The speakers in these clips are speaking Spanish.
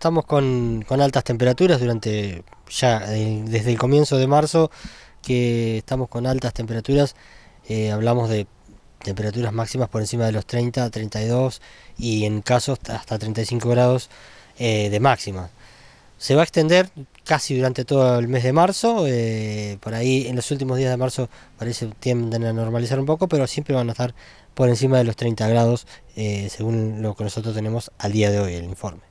estamos con, altas temperaturas durante ya eh, desde el comienzo de marzo que estamos con altas temperaturas, eh, hablamos de temperaturas máximas por encima de los 30, 32 y en casos hasta 35 grados eh, de máxima. Se va a extender casi durante todo el mes de marzo, por ahí en los últimos días de marzo parece tienden a normalizar un poco, pero siempre van a estar por encima de los 30 grados según lo que nosotros tenemos al día de hoy, el informe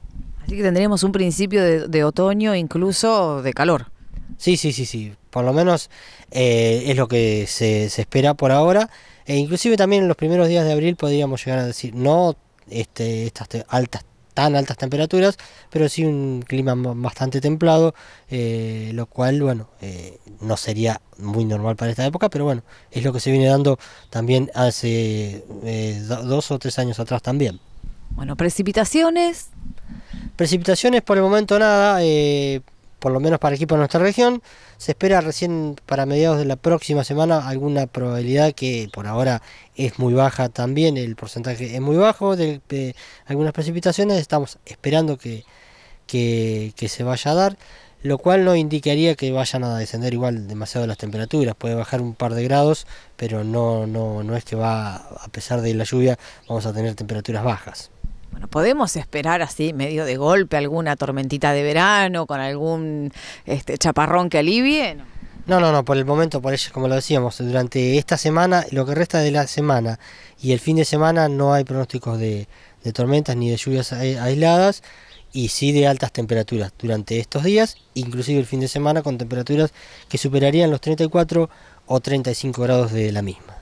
que tendríamos un principio de, otoño, incluso de calor. Sí, sí, sí, sí. Por lo menos eh, es lo que se, espera por ahora. E inclusive también en los primeros días de abril podríamos llegar a decir no este, estas altas tan altas temperaturas, pero sí un clima bastante templado, eh, lo cual, bueno, eh, no sería muy normal para esta época, pero bueno, es lo que se viene dando también hace dos o tres años atrás también. Bueno, precipitaciones Precipitaciones por el momento nada, eh, por lo menos para aquí, para nuestra región. Se espera recién para mediados de la próxima semana alguna probabilidad que por ahora es muy baja también, el porcentaje es muy bajo de, algunas precipitaciones. Estamos esperando que, que, se vaya a dar lo cual no indicaría que vayan a descender igual demasiado las temperaturas, puede bajar un par de grados, pero no, no, no es que va, a pesar de la lluvia, vamos a tener temperaturas bajas. No podemos esperar así, medio de golpe, alguna tormentita de verano, con algún este, chaparrón que alivie. ¿no? No, no, por el momento, por eso, como lo decíamos, durante esta semana, lo que resta de la semana y el fin de semana no hay pronósticos de, de tormentas ni de lluvias aisladas y sí de altas temperaturas durante estos días, inclusive el fin de semana con temperaturas que superarían los 34 o 35 grados de la misma.